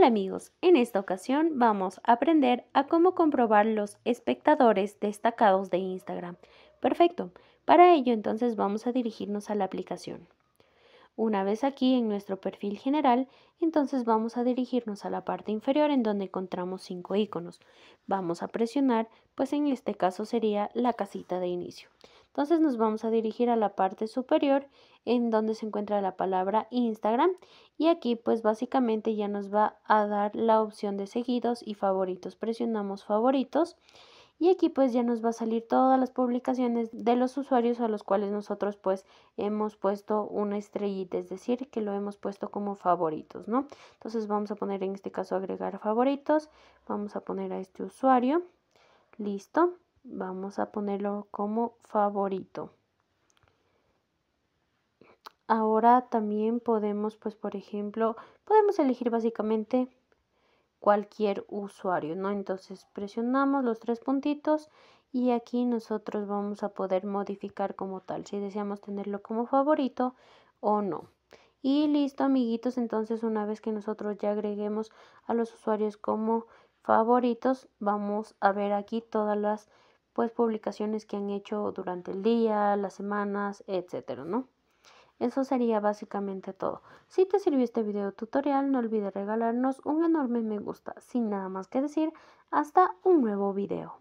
Hola amigos, en esta ocasión vamos a aprender a cómo comprobar los espectadores destacados de Instagram. Perfecto, para ello entonces vamos a dirigirnos a la aplicación. Una vez aquí en nuestro perfil general, entonces vamos a dirigirnos a la parte inferior en donde encontramos cinco iconos. Vamos a presionar, pues en este caso sería la casita de inicio. Entonces nos vamos a dirigir a la parte superior en donde se encuentra la palabra Instagram y aquí pues básicamente ya nos va a dar la opción de seguidos y favoritos. Presionamos favoritos y aquí pues ya nos va a salir todas las publicaciones de los usuarios a los cuales nosotros pues hemos puesto una estrellita, es decir, que lo hemos puesto como favoritos, ¿no? Entonces vamos a poner en este caso agregar favoritos, vamos a poner a este usuario, listo. Vamos a ponerlo como favorito. Ahora también podemos, pues por ejemplo, podemos elegir básicamente cualquier usuario, ¿no? Entonces presionamos los tres puntitos y aquí nosotros vamos a poder modificar como tal, si deseamos tenerlo como favorito o no. Y listo amiguitos, entonces una vez que nosotros ya agreguemos a los usuarios como favoritos, vamos a ver aquí todas las pues publicaciones que han hecho durante el día, las semanas, etcétera, ¿no? Eso sería básicamente todo. Si te sirvió este video tutorial, no olvides regalarnos un enorme me gusta. Sin nada más que decir, hasta un nuevo video.